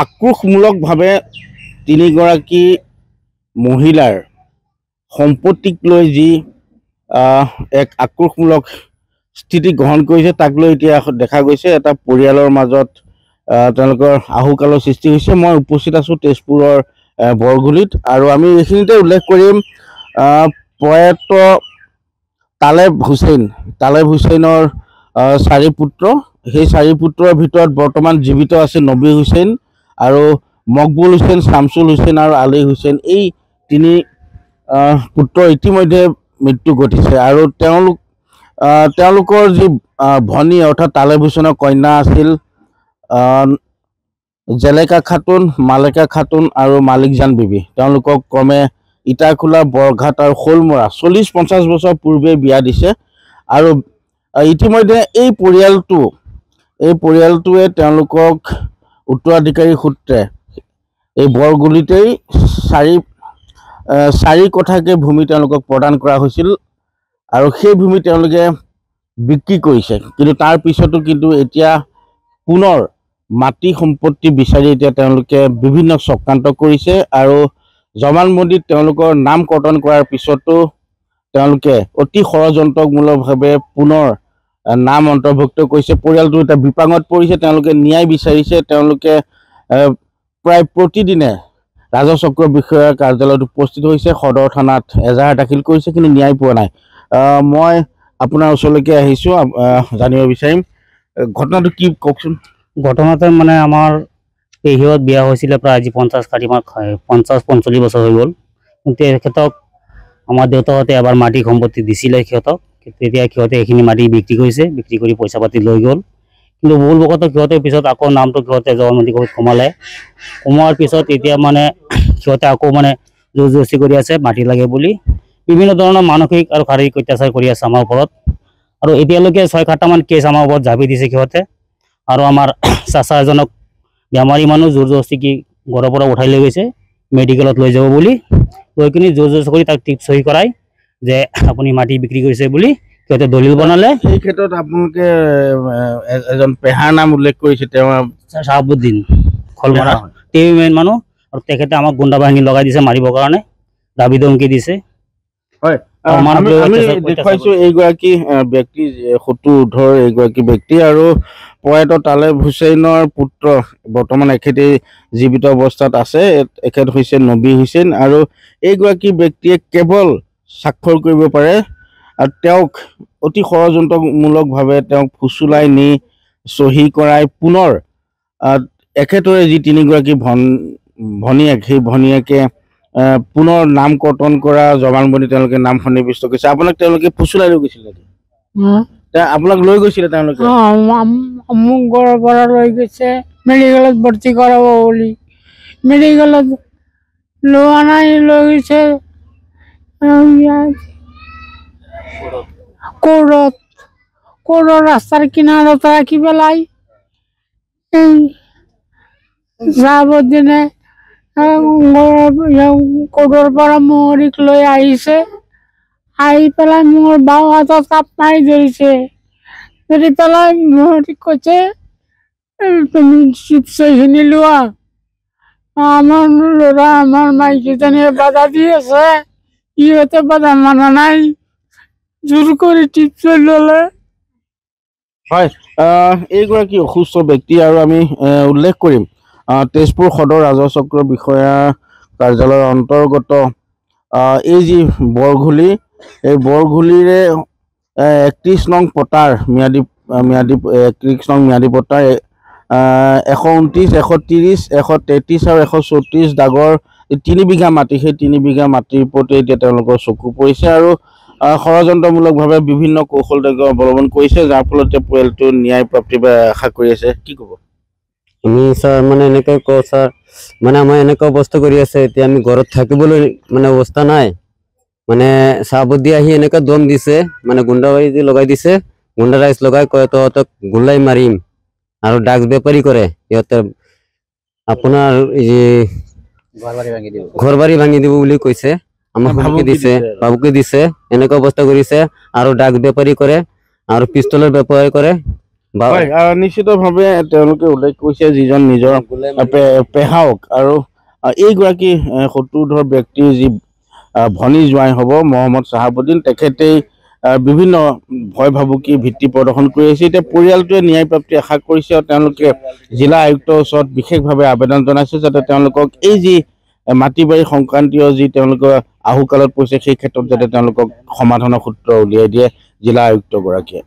আক্ৰোশমূলকভাৱে তিনিগৰাকী মহিলাৰ সম্পত্তিক লৈ যি এক আক্ৰোশমূলক স্থিতি গ্ৰহণ কৰিছে তাক লৈ এতিয়া দেখা গৈছে এটা পৰিয়ালৰ মাজত তেওঁলোকৰ আহুকালৰ সৃষ্টি হৈছে মই উপস্থিত আছোঁ তেজপুৰৰ বৰগুলিত আৰু আমি এইখিনিতে উল্লেখ কৰিম প্ৰয়াত তালেব হুছেইন তালেব হুছেইনৰ চাৰি পুত্ৰ সেই চাৰি পুত্ৰৰ ভিতৰত বৰ্তমান জীৱিত আছে নবী হুছেইন আৰু মকবুল হুছেইন শামচুল হুছেইন আৰু আলি হুছেইন এই তিনি পুত্ৰ ইতিমধ্যে মৃত্যু ঘটিছে আৰু তেওঁলোক তেওঁলোকৰ যি ভনী অৰ্থাৎ তালেভূষণৰ কন্যা আছিল জেলেকা খাতুন মালেকা খাতুন আৰু মালিকজান বিবি তেওঁলোকক ক্ৰমে ইটা খোলা বৰঘাট আৰু শ'লমৰা চল্লিছ পঞ্চাছ বছৰ পূৰ্বে বিয়া দিছে আৰু ইতিমধ্যে এই পৰিয়ালটো এই পৰিয়ালটোৱে তেওঁলোকক উত্তৰাধিকাৰী সূত্ৰে এই বৰগুলিতেই চাৰি চাৰি কথাকে ভূমি তেওঁলোকক প্ৰদান কৰা হৈছিল আৰু সেই ভূমি তেওঁলোকে বিক্ৰী কৰিছে কিন্তু তাৰ পিছতো কিন্তু এতিয়া পুনৰ মাটি সম্পত্তি বিচাৰি এতিয়া তেওঁলোকে বিভিন্ন চক্ৰান্ত কৰিছে আৰু জমানবন্দীত তেওঁলোকৰ নাম কৰ্তন কৰাৰ পিছতো তেওঁলোকে অতি ষড়যন্ত্ৰমূলকভাৱে পুনৰ নাম অন্তৰ্ভুক্ত কৰিছে পৰিয়ালটো এটা বিপাঙত পৰিছে তেওঁলোকে ন্যায় বিচাৰিছে তেওঁলোকে প্ৰায় প্ৰতিদিনে ৰাজচক্ৰ বিষয়া কাৰ্যালয়ত উপস্থিত হৈছে সদৰ থানাত এজাহাৰ দাখিল কৰিছে কিন্তু ন্যায় পোৱা নাই মই আপোনাৰ ওচৰলৈকে আহিছোঁ জানিব বিচাৰিম ঘটনাটো কি কওকচোন ঘটনাটো মানে আমাৰ পেহীহত বিয়া হৈছিলে প্ৰায় আজি পঞ্চাছ কাটিমাক পঞ্চাছ পঞ্চল্লিছ বছৰ হৈ গ'ল তেখেতক আমাৰ দেউতাহঁতে এবাৰ মাটি সম্পত্তি দিছিলে সিহঁতক তেতিয়া সিহঁতে এইখিনি মাটি বিক্ৰী কৰিছে বিক্ৰী কৰি পইচা পাতি লৈ গ'ল কিন্তু ভুল বকতো সিহঁতে পিছত আকৌ নামটো সিহঁতে জগনমতি কৰি কমালে কমোৱাৰ পিছত এতিয়া মানে সিহঁতে আকৌ মানে জোৰ জোৰচি কৰি আছে মাটি লাগে বুলি বিভিন্ন ধৰণৰ মানসিক আৰু শাৰীৰিক অত্যাচাৰ কৰি আছে আমাৰ ওপৰত আৰু এতিয়ালৈকে ছয় সাতটামান কেছ আমাৰ ওপৰত জাপি দিছে সিহঁতে আৰু আমাৰ চাচা এজনক বেমাৰী মানুহ জোৰ জোৰচি কি ঘৰৰ পৰা উঠাই লৈ গৈছে মেডিকেলত লৈ যাব বুলি লৈ কিনি জোৰ জোৰ কৰি তাক টিপ চহী কৰায় যে আপুনি মাটি বিক্ৰী কৰিছে বুলি সিহঁতে দলিল বনালে এই ক্ষেত্ৰত আপোনালোকে এজন পেহাৰ নাম উল্লেখ কৰিছে তেওঁ চাহাবুদ্দিন তেওঁ মেইন মানুহ আৰু তেখেতে আমাক গুণ্ডা বাহিনী লগাই দিছে মাৰিবৰ কাৰণে দাবী ধমকি দিছে দেখুৱাইছো এইগৰাকী ব্যক্তি সতু ধৰ এইগৰাকী ব্যক্তি আৰু প্ৰয়াত তালেব হুছেইনৰ পুত্ৰ বৰ্তমান এখেতেই জীৱিত অৱস্থাত আছে এখেত হৈছে নবী হুছেইন আৰু এইগৰাকী ব্যক্তিয়ে কেৱল স্বাক্ষৰ কৰিব পাৰে আৰু তেওঁক অতি ষড়যন্ত্ৰমূলকভাৱে তেওঁক ফুচুলাই নি চহী কৰাই পুনৰ একেদৰে যি তিনিগৰাকী ভন ভনীয়েক সেই ভনীয়েকে পুনৰ নাম কৰ্তন কৰা জবানবন্দী তেওঁলোকে নাম সন্নিৱিষ্ট কৰিছে আপোনাক তেওঁলোকে ফুচুলাই লৈ গৈছিলে আপোনাক লৈ গৈছিলে তেওঁলোকে মোক ঘৰৰ পৰা লৈ গৈছে মেডিকেলত ভৰ্তি কৰাব বুলি মেডিকেলত লোৱা নাই লৈ গৈছে কৌরত কৌর রাস্তার কিনারত রাখি যাব দিনে কোডর পৰা মোহৰিক লৈ আহিছে আহি পেলাই মোৰ বাও হাতত কাপ মাৰি ধৰিছে ধৰি পেলাই মোহৰিক কৈছে তুমি চিপছখিনি লোৱা আমাৰ ল'ৰা আমাৰ মাইকীজনীয়ে বাধা দি আছে ইহঁতে বাধা মানা নাই জোৰ কৰি টিপচৈ ললে হয় এইগৰাকী অসুস্থ ব্যক্তি আৰু আমি উল্লেখ কৰিম তেজপুৰ সদৰ ৰাজহ বিষয়া কাৰ্যালয়ৰ অন্তৰ্গত এই যি বৰঘুলি এই বৰঘুলিৰে একত্ৰিছ নং পটাৰ ম্যাদী ম্যাদী একত্ৰিছ নং ম্যাদী পট্টাৰ এশ ঊনত্ৰিছ এশ ত্ৰিছ এশ তেত্ৰিছ আৰু এশ চৌত্ৰিছ ডাগৰ বিঘা মাটি সেই তিনি বিঘা মাটিৰ ওপৰতে এতিয়া তেওঁলোকৰ চকু পৰিছে আৰু ষড়যন্ত্ৰমূলকভাৱে বিভিন্ন কৌশল তেওঁলোকে অৱলম্বন কৰিছে যাৰ ফলত তেওঁ পোৱালিটো ন্যায় প্ৰাপ্তি বা আশা কৰি আছে কি ক'ব আমি ছাৰ মানে এনেকৈ কওঁ ছাৰ মানে আমাৰ এনেকুৱা অৱস্থা কৰি আছে এতিয়া আমি ঘৰত থাকিবলৈ মানে অৱস্থা নাই মানে চাহ চাহপতি আহি এনেকৈ দম দিছে মানে গুণ্ডাবাৰী লগাই দিছে গুণ্ডা ৰাইজ লগাই কয় তহঁতক গোল্লাই মাৰিম আৰু ড্ৰাগছ বেপাৰী কৰে সিহঁতে আপোনাৰ ঘৰ বাৰী ভাঙি দিব বুলি কৈছে আমাক বাবুকে দিছে এনেকুৱা অৱস্থা কৰিছে আৰু ড্ৰাগছ বেপাৰী কৰে আৰু পিষ্টলৰ ব্যৱহাৰ কৰে নিশ্চিতভাৱে তেওঁলোকে উল্লেখ কৰিছে যিজন নিজৰ পেহাওক আৰু এইগৰাকী শত্ৰুধৰ ব্যক্তিৰ যি ভনী জোঁৱাই হ'ব মহম্মদ চাহাবুদ্দিন তেখেতেই বিভিন্ন ভয় ভাবুকি ভিত্তি প্ৰদৰ্শন কৰি আহিছে এতিয়া পৰিয়ালটোৱে ন্যায় প্ৰাপ্তি আশা কৰিছে আৰু তেওঁলোকে জিলা আয়ুক্তৰ ওচৰত বিশেষভাৱে আবেদন জনাইছে যাতে তেওঁলোকক এই যি মাটি বাৰী সংক্ৰান্তীয় যি তেওঁলোকৰ আহুকালত পৰিছে সেই ক্ষেত্ৰত যাতে তেওঁলোকক সমাধানৰ সূত্ৰ উলিয়াই দিয়ে জিলা আয়ুক্তগৰাকীয়ে